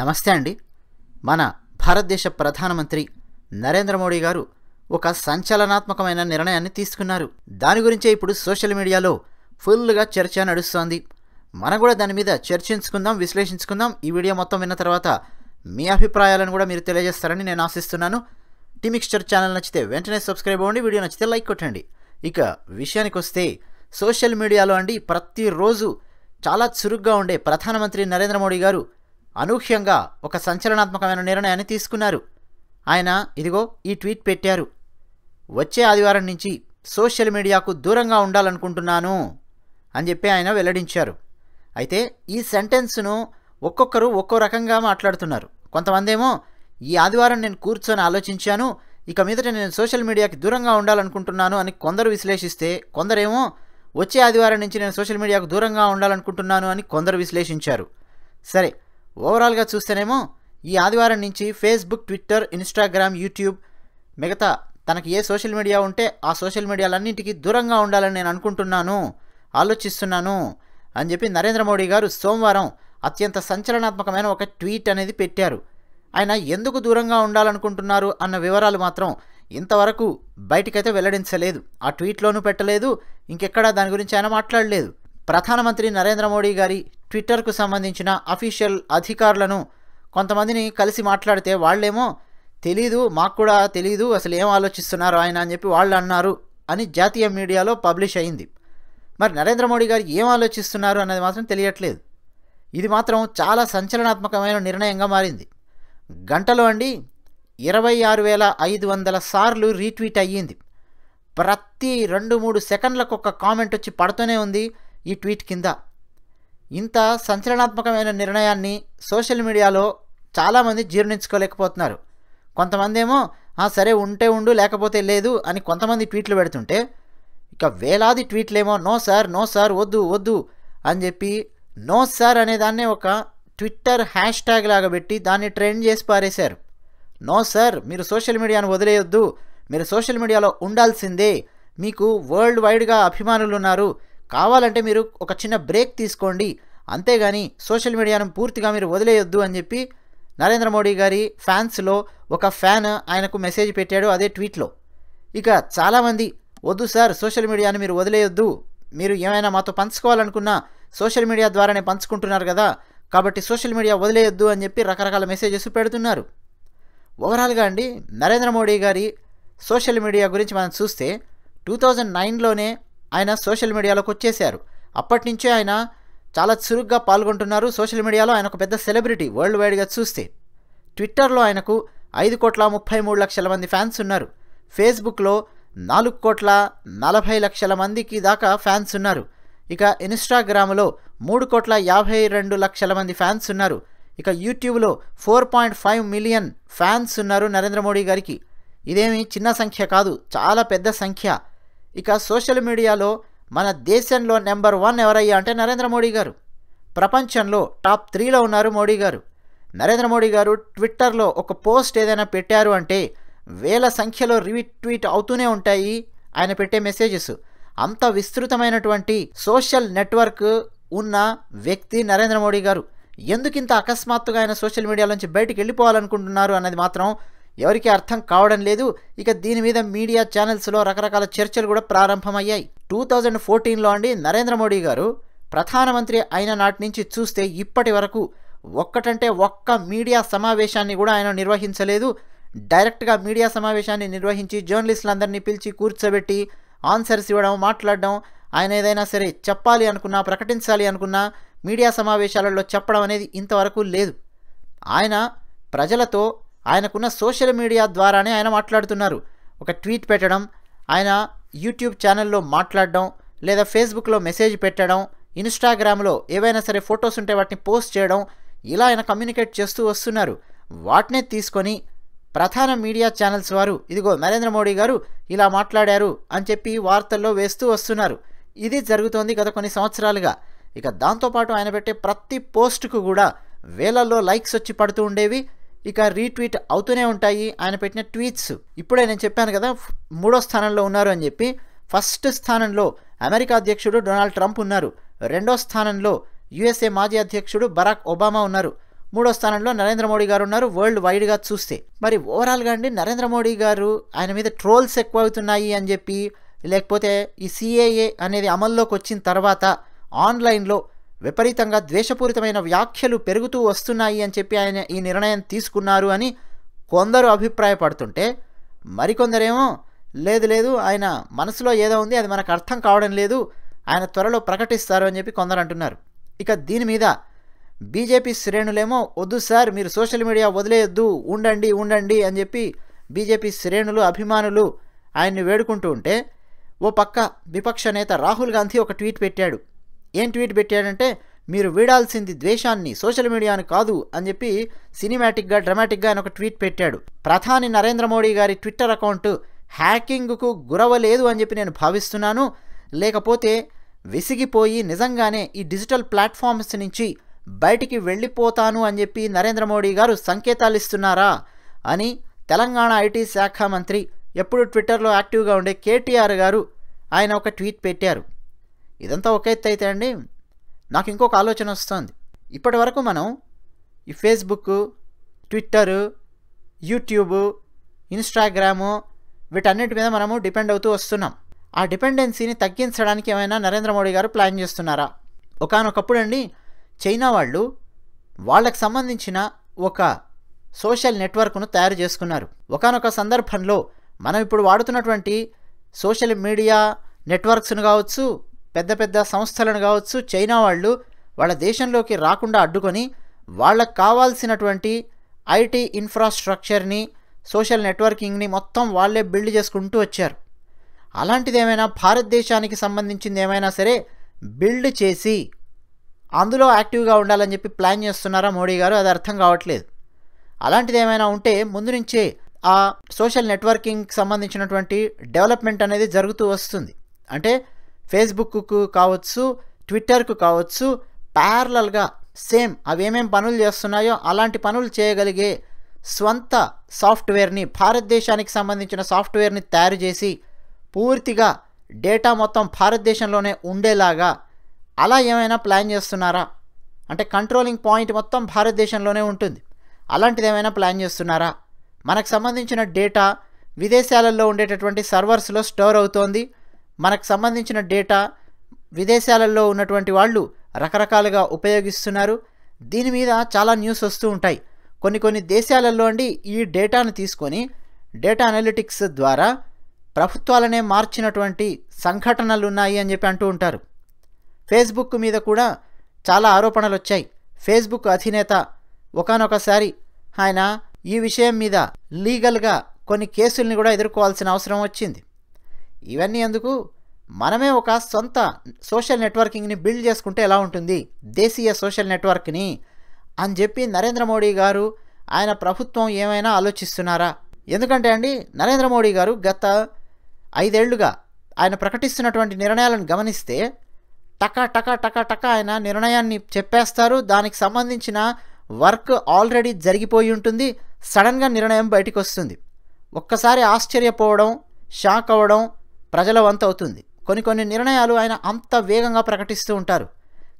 నమస్తే అండి మన భారతదేశ ప్రధానమంత్రి నరేంద్ర మోడీ గారు ఒక సంచలనాత్మకమైన నిర్ణయాన్ని తీసుకున్నారు దాని గురించే ఇప్పుడు సోషల్ మీడియాలో ఫుల్గా చర్చ నడుస్తోంది మనం కూడా దాని మీద చర్చించుకుందాం విశ్లేషించుకుందాం ఈ వీడియో మొత్తం విన్న తర్వాత మీ అభిప్రాయాలను కూడా మీరు తెలియజేస్తారని నేను ఆశిస్తున్నాను టీమిక్స్చర్ ఛానల్ నచ్చితే వెంటనే సబ్స్క్రైబ్ అవ్వండి వీడియో నచ్చితే లైక్ కొట్టండి ఇక విషయానికి వస్తే సోషల్ మీడియాలో అండి ప్రతిరోజు చాలా చురుగ్గా ఉండే ప్రధానమంత్రి నరేంద్ర మోడీ గారు అనూహ్యంగా ఒక సంచలనాత్మకమైన నిర్ణయాన్ని తీసుకున్నారు ఆయన ఇదిగో ఈ ట్వీట్ పెట్టారు వచ్చే ఆదివారం నుంచి సోషల్ మీడియాకు దూరంగా ఉండాలనుకుంటున్నాను అని చెప్పి ఆయన వెల్లడించారు అయితే ఈ సెంటెన్స్ను ఒక్కొక్కరు ఒక్కో రకంగా మాట్లాడుతున్నారు కొంతమందేమో ఈ ఆదివారం నేను కూర్చొని ఆలోచించాను ఇక మీదట నేను సోషల్ మీడియాకి దూరంగా ఉండాలనుకుంటున్నాను అని కొందరు విశ్లేషిస్తే కొందరేమో వచ్చే ఆదివారం నుంచి నేను సోషల్ మీడియాకు దూరంగా ఉండాలనుకుంటున్నాను అని కొందరు విశ్లేషించారు సరే ఓవరాల్గా చూస్తేనేమో ఈ ఆదివారం నుంచి ఫేస్బుక్ ట్విట్టర్ ఇన్స్టాగ్రామ్ యూట్యూబ్ మిగతా తనకి ఏ సోషల్ మీడియా ఉంటే ఆ సోషల్ మీడియాలన్నింటికి దూరంగా ఉండాలని నేను అనుకుంటున్నాను ఆలోచిస్తున్నాను అని చెప్పి నరేంద్ర మోడీ గారు సోమవారం అత్యంత సంచలనాత్మకమైన ఒక ట్వీట్ అనేది పెట్టారు ఆయన ఎందుకు దూరంగా ఉండాలనుకుంటున్నారు అన్న వివరాలు మాత్రం ఇంతవరకు బయటికైతే వెల్లడించలేదు ఆ ట్వీట్లోనూ పెట్టలేదు ఇంకెక్కడా దాని గురించి ఆయన మాట్లాడలేదు ప్రధానమంత్రి నరేంద్ర మోడీ గారి ట్విట్టర్కు సంబంధించిన అఫీషియల్ అధికారులను కొంతమందిని కలిసి మాట్లాడితే వాళ్ళేమో తెలీదు మాకు కూడా తెలీదు అసలు ఏం ఆలోచిస్తున్నారు ఆయన అని చెప్పి వాళ్ళు అన్నారు అని జాతీయ మీడియాలో పబ్లిష్ అయింది మరి నరేంద్ర మోడీ గారు ఏం ఆలోచిస్తున్నారు అన్నది మాత్రం తెలియట్లేదు ఇది మాత్రం చాలా సంచలనాత్మకమైన నిర్ణయంగా మారింది గంటలో అండి ఇరవై ఆరు వేల ఐదు వందల సార్లు రీట్వీట్ అయ్యింది ప్రతి రెండు మూడు సెకండ్లకు ఒక కామెంట్ వచ్చి పడుతూనే ఉంది ఈ ట్వీట్ కింద ఇంత సంచలనాత్మకమైన నిర్ణయాన్ని సోషల్ మీడియాలో చాలామంది జీర్ణించుకోలేకపోతున్నారు కొంతమంది ఏమో సరే ఉంటే ఉండు లేకపోతే లేదు అని కొంతమంది ట్వీట్లు పెడుతుంటే ఇక వేలాది ట్వీట్లేమో నో సార్ నో సార్ వద్దు వద్దు అని చెప్పి నో సార్ అనేదాన్నే ఒక ట్విట్టర్ హ్యాష్ ట్యాగ్ లాగా పెట్టి దాన్ని ట్రెండ్ చేసి పారేశారు నో సార్ మీరు సోషల్ మీడియాను వదిలేయొద్దు మీరు సోషల్ మీడియాలో ఉండాల్సిందే మీకు వరల్డ్ వైడ్గా అభిమానులు ఉన్నారు కావాలంటే మీరు ఒక చిన్న బ్రేక్ తీసుకోండి అంతేగాని సోషల్ మీడియాను పూర్తిగా మీరు వదిలేయొద్దు అని చెప్పి నరేంద్ర మోడీ గారి ఫ్యాన్స్లో ఒక ఫ్యాన్ ఆయనకు మెసేజ్ పెట్టాడు అదే ట్వీట్లో ఇక చాలామంది వద్దు సార్ సోషల్ మీడియాను మీరు వదిలేయొద్దు మీరు ఏమైనా మాతో పంచుకోవాలనుకున్నా సోషల్ మీడియా ద్వారానే పంచుకుంటున్నారు కదా కాబట్టి సోషల్ మీడియా వదిలేయొద్దు అని చెప్పి రకరకాల మెసేజెస్ పెడుతున్నారు ఓవరాల్గా అండి నరేంద్ర మోడీ గారి సోషల్ మీడియా గురించి మనం చూస్తే టూ థౌజండ్ నైన్లోనే ఆయన సోషల్ మీడియాలోకి వచ్చేసారు అప్పటి నుంచే ఆయన చాలా చురుగ్గా పాల్గొంటున్నారు సోషల్ మీడియాలో ఆయన ఒక పెద్ద సెలబ్రిటీ వరల్డ్ వైడ్గా చూస్తే ట్విట్టర్లో ఆయనకు ఐదు కోట్ల ముప్పై మూడు లక్షల మంది ఫ్యాన్స్ ఉన్నారు ఫేస్బుక్లో నాలుగు కోట్ల నలభై లక్షల మందికి దాకా ఫ్యాన్స్ ఉన్నారు ఇక ఇన్స్టాగ్రామ్లో మూడు కోట్ల యాభై రెండు లక్షల మంది ఫ్యాన్స్ ఉన్నారు ఇక యూట్యూబ్లో four point five million fans ఉన్నారు నరేంద్ర మోడీ గారికి ఇదేమి చిన్న సంఖ్య కాదు చాలా పెద్ద సంఖ్య ఇక సోషల్ మీడియాలో మన దేశంలో నెంబర్ వన్ ఎవరయ్యా అంటే నరేంద్ర మోడీ గారు ప్రపంచంలో టాప్ త్రీలో ఉన్నారు మోడీ గారు నరేంద్ర మోడీ గారు ట్విట్టర్లో ఒక పోస్ట్ ఏదైనా పెట్టారు అంటే వేల సంఖ్యలో రీట్వీట్ అవుతూనే ఉంటాయి ఆయన పెట్టే మెసేజెస్ అంత విస్తృతమైనటువంటి సోషల్ నెట్వర్క్ ఉన్న వ్యక్తి నరేంద్ర మోడీ గారు ఎందుకింత అకస్మాత్తుగా ఆయన సోషల్ మీడియాలోంచి నుంచి బయటికి వెళ్ళిపోవాలనుకుంటున్నారు అన్నది మాత్రం ఎవరికీ అర్థం కావడం లేదు ఇక దీని మీద మీడియా ఛానల్స్లో రకరకాల చర్చలు కూడా ప్రారంభమయ్యాయి టూ థౌజండ్ ఫోర్టీన్లో అండి నరేంద్ర మోడీ గారు ప్రధానమంత్రి అయిన నాటి నుంచి చూస్తే ఇప్పటి వరకు ఒక్కటంటే ఒక్క మీడియా సమావేశాన్ని కూడా ఆయన నిర్వహించలేదు డైరెక్ట్గా మీడియా సమావేశాన్ని నిర్వహించి జర్నలిస్టులందరినీ పిలిచి కూర్చోబెట్టి ఆన్సర్స్ ఇవ్వడం మాట్లాడడం ఆయన ఏదైనా సరే చెప్పాలి అనుకున్నా ప్రకటించాలి అనుకున్నా మీడియా సమావేశాలలో చెప్పడం అనేది ఇంతవరకు లేదు ఆయన ప్రజలతో ఆయనకున్న సోషల్ మీడియా ద్వారానే ఆయన మాట్లాడుతున్నారు ఒక ట్వీట్ పెట్టడం ఆయన యూట్యూబ్ ఛానల్లో మాట్లాడడం లేదా ఫేస్బుక్లో మెసేజ్ పెట్టడం ఇన్స్టాగ్రామ్లో ఏవైనా సరే ఫొటోస్ ఉంటే వాటిని పోస్ట్ చేయడం ఇలా ఆయన కమ్యూనికేట్ చేస్తూ వస్తున్నారు వాటినే తీసుకొని ప్రధాన మీడియా ఛానల్స్ వారు ఇదిగో నరేంద్ర మోడీ గారు ఇలా మాట్లాడారు అని చెప్పి వార్తల్లో వేస్తూ వస్తున్నారు ఇది జరుగుతోంది గత కొన్ని సంవత్సరాలుగా ఇక దాంతోపాటు ఆయన పెట్టే ప్రతి పోస్టుకు కూడా వేలల్లో లైక్స్ వచ్చి పడుతూ ఉండేవి ఇక రీట్వీట్ అవుతూనే ఉంటాయి ఆయన పెట్టిన ట్వీట్స్ ఇప్పుడే నేను చెప్పాను కదా మూడో స్థానంలో ఉన్నారు అని చెప్పి ఫస్ట్ స్థానంలో అమెరికా అధ్యక్షుడు డొనాల్డ్ ట్రంప్ ఉన్నారు రెండో స్థానంలో యుఎస్ఏ మాజీ అధ్యక్షుడు బరాక్ ఒబామా ఉన్నారు మూడో స్థానంలో నరేంద్ర మోడీ గారు ఉన్నారు వరల్డ్ వైడ్గా చూస్తే మరి ఓవరాల్గా అండి నరేంద్ర మోడీ గారు ఆయన మీద ట్రోల్స్ ఎక్కువ అవుతున్నాయి అని చెప్పి లేకపోతే ఈ సిఏఏ అనేది అమల్లోకి వచ్చిన తర్వాత ఆన్లైన్లో విపరీతంగా ద్వేషపూరితమైన వ్యాఖ్యలు పెరుగుతూ వస్తున్నాయి అని చెప్పి ఆయన ఈ నిర్ణయం తీసుకున్నారు అని కొందరు అభిప్రాయపడుతుంటే మరికొందరేమో లేదు లేదు ఆయన మనసులో ఏదో ఉంది అది మనకు అర్థం కావడం లేదు ఆయన త్వరలో ప్రకటిస్తారు అని చెప్పి కొందరు అంటున్నారు ఇక దీని మీద బీజేపీ శ్రేణులేమో వద్దు సార్ మీరు సోషల్ మీడియా వదిలేయొద్దు ఉండండి ఉండండి అని చెప్పి బీజేపీ శ్రేణులు అభిమానులు ఆయన్ని వేడుకుంటూ ఉంటే ఓ పక్క విపక్ష నేత రాహుల్ గాంధీ ఒక ట్వీట్ పెట్టాడు ఏం ట్వీట్ పెట్టాడంటే మీరు వీడాల్సింది ద్వేషాన్ని సోషల్ మీడియాను కాదు అని చెప్పి సినిమాటిక్గా డ్రమాటిక్గా ఆయన ఒక ట్వీట్ పెట్టాడు ప్రధాని నరేంద్ర మోడీ గారి ట్విట్టర్ అకౌంట్ హ్యాకింగ్కు గురవలేదు అని చెప్పి నేను భావిస్తున్నాను లేకపోతే విసిగిపోయి నిజంగానే ఈ డిజిటల్ ప్లాట్ఫామ్స్ నుంచి బయటికి వెళ్ళిపోతాను అని చెప్పి నరేంద్ర మోడీ గారు సంకేతాలు ఇస్తున్నారా అని తెలంగాణ ఐటీ శాఖ మంత్రి ఎప్పుడు ట్విట్టర్లో యాక్టివ్గా ఉండే కేటీఆర్ గారు ఆయన ఒక ట్వీట్ పెట్టారు ఇదంతా ఒక ఎత్తు అయితే అండి నాకు ఇంకొక ఆలోచన వస్తుంది ఇప్పటి వరకు మనం ఈ ఫేస్బుక్ ట్విట్టరు యూట్యూబ్ ఇన్స్టాగ్రాము వీటన్నిటి మీద మనము డిపెండ్ అవుతూ వస్తున్నాం ఆ డిపెండెన్సీని తగ్గించడానికి ఏమైనా నరేంద్ర మోడీ గారు ప్లాన్ చేస్తున్నారా ఒకనొకప్పుడు అండి చైనా వాళ్ళు వాళ్ళకు సంబంధించిన ఒక సోషల్ నెట్వర్క్ను తయారు చేసుకున్నారు ఒకనొక సందర్భంలో మనం ఇప్పుడు వాడుతున్నటువంటి సోషల్ మీడియా నెట్వర్క్స్ను కావచ్చు పెద్ద పెద్ద సంస్థలను కావచ్చు చైనా వాళ్ళు వాళ్ళ దేశంలోకి రాకుండా అడ్డుకొని వాళ్ళకు కావాల్సినటువంటి ఐటీ ఇన్ఫ్రాస్ట్రక్చర్ని సోషల్ నెట్వర్కింగ్ని మొత్తం వాళ్ళే బిల్డ్ చేసుకుంటూ వచ్చారు అలాంటిది ఏమైనా భారతదేశానికి సంబంధించింది ఏమైనా సరే బిల్డ్ చేసి అందులో యాక్టివ్గా ఉండాలని చెప్పి ప్లాన్ చేస్తున్నారా మోడీ గారు అది అర్థం కావట్లేదు అలాంటిది ఏమైనా ఉంటే ముందు నుంచే ఆ సోషల్ నెట్వర్కింగ్కి సంబంధించినటువంటి డెవలప్మెంట్ అనేది జరుగుతూ వస్తుంది అంటే ఫేస్బుక్కు కావచ్చు ట్విట్టర్కు కావచ్చు ప్యారలల్గా సేమ్ అవి ఏమేమి పనులు చేస్తున్నాయో అలాంటి పనులు చేయగలిగే స్వంత సాఫ్ట్వేర్ని భారతదేశానికి సంబంధించిన సాఫ్ట్వేర్ని తయారు చేసి పూర్తిగా డేటా మొత్తం భారతదేశంలోనే ఉండేలాగా అలా ఏమైనా ప్లాన్ చేస్తున్నారా అంటే కంట్రోలింగ్ పాయింట్ మొత్తం భారతదేశంలోనే ఉంటుంది అలాంటిది ఏమైనా ప్లాన్ చేస్తున్నారా మనకు సంబంధించిన డేటా విదేశాలలో ఉండేటటువంటి సర్వర్స్లో స్టోర్ అవుతోంది మనకు సంబంధించిన డేటా విదేశాలలో ఉన్నటువంటి వాళ్ళు రకరకాలుగా ఉపయోగిస్తున్నారు దీని మీద చాలా న్యూస్ వస్తూ ఉంటాయి కొన్ని కొన్ని దేశాలలో అండి ఈ డేటాను తీసుకొని డేటా అనలిటిక్స్ ద్వారా ప్రభుత్వాలనే మార్చినటువంటి సంఘటనలు ఉన్నాయి అని చెప్పి అంటూ ఉంటారు ఫేస్బుక్ మీద కూడా చాలా ఆరోపణలు వచ్చాయి ఫేస్బుక్ అధినేత ఒకనొకసారి ఆయన ఈ విషయం మీద లీగల్గా కొన్ని కేసుల్ని కూడా ఎదుర్కోవాల్సిన అవసరం వచ్చింది ఇవన్నీ ఎందుకు మనమే ఒక సొంత సోషల్ నెట్వర్కింగ్ని బిల్డ్ చేసుకుంటే ఎలా ఉంటుంది దేశీయ సోషల్ నెట్వర్క్ని అని చెప్పి నరేంద్ర మోడీ గారు ఆయన ప్రభుత్వం ఏమైనా ఆలోచిస్తున్నారా ఎందుకంటే అండి నరేంద్ర మోడీ గారు గత ఐదేళ్లుగా ఆయన ప్రకటిస్తున్నటువంటి నిర్ణయాలను గమనిస్తే టకా టకా టకా టకా ఆయన నిర్ణయాన్ని చెప్పేస్తారు దానికి సంబంధించిన వర్క్ ఆల్రెడీ జరిగిపోయి ఉంటుంది సడన్గా నిర్ణయం బయటకు వస్తుంది ఒక్కసారి ఆశ్చర్యపోవడం షాక్ అవ్వడం ప్రజల వంతు అవుతుంది కొన్ని కొన్ని నిర్ణయాలు ఆయన అంత వేగంగా ప్రకటిస్తూ ఉంటారు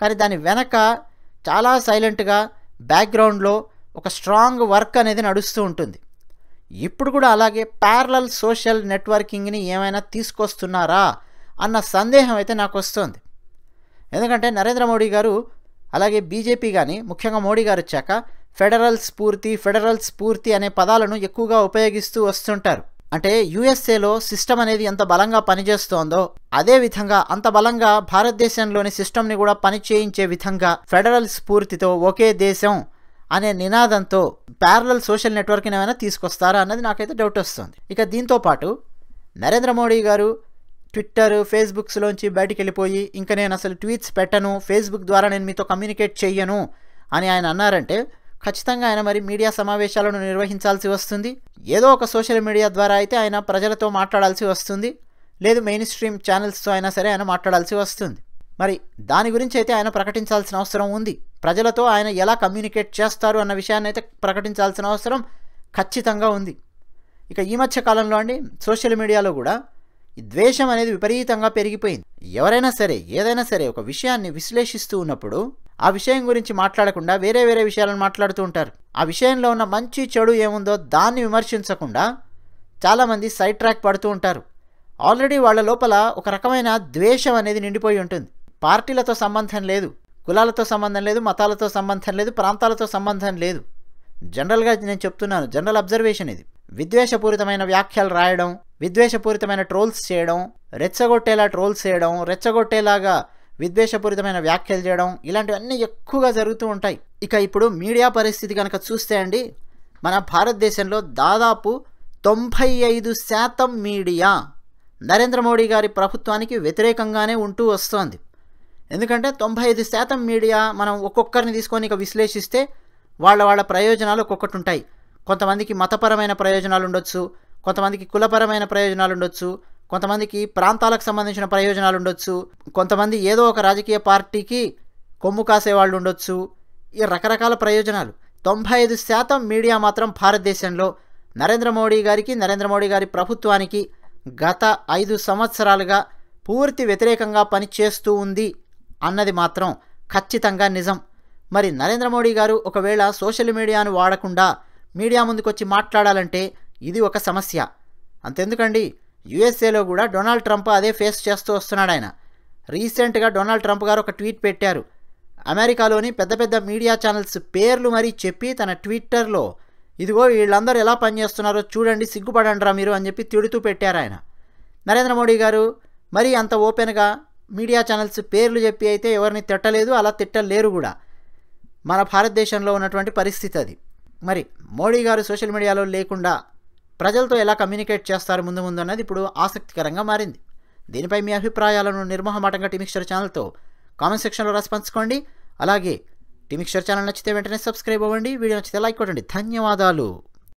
కానీ దాని వెనక చాలా సైలెంట్గా బ్యాక్గ్రౌండ్లో ఒక స్ట్రాంగ్ వర్క్ అనేది నడుస్తూ ఉంటుంది ఇప్పుడు కూడా అలాగే ప్యారలల్ సోషల్ నెట్వర్కింగ్ని ఏమైనా తీసుకొస్తున్నారా అన్న సందేహం అయితే నాకు వస్తుంది ఎందుకంటే నరేంద్ర మోడీ గారు అలాగే బీజేపీ కానీ ముఖ్యంగా మోడీ గారు వచ్చాక ఫెడరల్ స్ఫూర్తి ఫెడరల్ స్ఫూర్తి అనే పదాలను ఎక్కువగా ఉపయోగిస్తూ వస్తుంటారు అంటే యుఎస్ఏలో సిస్టమ్ అనేది ఎంత బలంగా పనిచేస్తోందో అదే విధంగా అంత బలంగా భారతదేశంలోని సిస్టమ్ని కూడా పనిచేయించే విధంగా ఫెడరల్ స్ఫూర్తితో ఒకే దేశం అనే నినాదంతో ప్యారలల్ సోషల్ నెట్వర్క్ని ఏమైనా తీసుకొస్తారా అన్నది నాకైతే డౌట్ వస్తుంది ఇక దీంతో పాటు నరేంద్ర మోడీ గారు ట్విట్టర్ ఫేస్బుక్స్లోంచి బయటికి వెళ్ళిపోయి ఇంకా నేను అసలు ట్వీట్స్ పెట్టను ఫేస్బుక్ ద్వారా నేను మీతో కమ్యూనికేట్ చెయ్యను అని ఆయన అన్నారంటే ఖచ్చితంగా ఆయన మరి మీడియా సమావేశాలను నిర్వహించాల్సి వస్తుంది ఏదో ఒక సోషల్ మీడియా ద్వారా అయితే ఆయన ప్రజలతో మాట్లాడాల్సి వస్తుంది లేదు మెయిన్ స్ట్రీమ్ ఛానల్స్తో అయినా సరే ఆయన మాట్లాడాల్సి వస్తుంది మరి దాని గురించి అయితే ఆయన ప్రకటించాల్సిన అవసరం ఉంది ప్రజలతో ఆయన ఎలా కమ్యూనికేట్ చేస్తారు అన్న విషయాన్ని అయితే ప్రకటించాల్సిన అవసరం ఖచ్చితంగా ఉంది ఇక ఈ మధ్య కాలంలో అండి సోషల్ మీడియాలో కూడా ఈ ద్వేషం అనేది విపరీతంగా పెరిగిపోయింది ఎవరైనా సరే ఏదైనా సరే ఒక విషయాన్ని విశ్లేషిస్తూ ఉన్నప్పుడు ఆ విషయం గురించి మాట్లాడకుండా వేరే వేరే విషయాలను మాట్లాడుతూ ఉంటారు ఆ విషయంలో ఉన్న మంచి చెడు ఏముందో దాన్ని విమర్శించకుండా చాలామంది సైడ్ ట్రాక్ పడుతూ ఉంటారు ఆల్రెడీ వాళ్ళ లోపల ఒక రకమైన ద్వేషం అనేది నిండిపోయి ఉంటుంది పార్టీలతో సంబంధం లేదు కులాలతో సంబంధం లేదు మతాలతో సంబంధం లేదు ప్రాంతాలతో సంబంధం లేదు జనరల్గా నేను చెప్తున్నాను జనరల్ అబ్జర్వేషన్ ఇది విద్వేషపూరితమైన వ్యాఖ్యలు రాయడం విద్వేషపూరితమైన ట్రోల్స్ చేయడం రెచ్చగొట్టేలా ట్రోల్స్ చేయడం రెచ్చగొట్టేలాగా విద్వేషపూరితమైన వ్యాఖ్యలు చేయడం ఇలాంటివన్నీ ఎక్కువగా జరుగుతూ ఉంటాయి ఇక ఇప్పుడు మీడియా పరిస్థితి కనుక చూస్తే అండి మన భారతదేశంలో దాదాపు తొంభై ఐదు శాతం మీడియా నరేంద్ర మోడీ గారి ప్రభుత్వానికి వ్యతిరేకంగానే ఉంటూ వస్తోంది ఎందుకంటే తొంభై ఐదు శాతం మీడియా మనం ఒక్కొక్కరిని తీసుకొని ఇక విశ్లేషిస్తే వాళ్ళ వాళ్ళ ప్రయోజనాలు ఒక్కొక్కటి ఉంటాయి కొంతమందికి మతపరమైన ప్రయోజనాలు ఉండొచ్చు కొంతమందికి కులపరమైన ప్రయోజనాలు ఉండొచ్చు కొంతమందికి ప్రాంతాలకు సంబంధించిన ప్రయోజనాలు ఉండొచ్చు కొంతమంది ఏదో ఒక రాజకీయ పార్టీకి కొమ్ము కాసేవాళ్ళు ఉండొచ్చు ఈ రకరకాల ప్రయోజనాలు తొంభై ఐదు శాతం మీడియా మాత్రం భారతదేశంలో నరేంద్ర మోడీ గారికి నరేంద్ర మోడీ గారి ప్రభుత్వానికి గత ఐదు సంవత్సరాలుగా పూర్తి వ్యతిరేకంగా పనిచేస్తూ ఉంది అన్నది మాత్రం ఖచ్చితంగా నిజం మరి నరేంద్ర మోడీ గారు ఒకవేళ సోషల్ మీడియాను వాడకుండా మీడియా ముందుకొచ్చి మాట్లాడాలంటే ఇది ఒక సమస్య అంతెందుకండి యుఎస్ఏలో కూడా డొనాల్డ్ ట్రంప్ అదే ఫేస్ చేస్తూ వస్తున్నాడు ఆయన రీసెంట్గా డొనాల్డ్ ట్రంప్ గారు ఒక ట్వీట్ పెట్టారు అమెరికాలోని పెద్ద పెద్ద మీడియా ఛానల్స్ పేర్లు మరీ చెప్పి తన ట్విట్టర్లో ఇదిగో వీళ్ళందరూ ఎలా పనిచేస్తున్నారో చూడండి సిగ్గుపడండిరా మీరు అని చెప్పి తిడుతూ పెట్టారు ఆయన నరేంద్ర మోడీ గారు మరి అంత ఓపెన్గా మీడియా ఛానల్స్ పేర్లు చెప్పి అయితే ఎవరిని తిట్టలేదు అలా తిట్టలేరు కూడా మన భారతదేశంలో ఉన్నటువంటి పరిస్థితి అది మరి మోడీ గారు సోషల్ మీడియాలో లేకుండా ప్రజలతో ఎలా కమ్యూనికేట్ చేస్తారు ముందు ముందు అన్నది ఇప్పుడు ఆసక్తికరంగా మారింది దీనిపై మీ అభిప్రాయాలను నిర్మోహమాటంగా టిమిక్చర్ ఛానల్తో కామెంట్ సెక్షన్లో రెస్పాన్స్కోండి పంచుకోండి అలాగే టిమిక్చర్ ఛానల్ నచ్చితే వెంటనే సబ్స్క్రైబ్ అవ్వండి వీడియో నచ్చితే లైక్ కొట్టండి ధన్యవాదాలు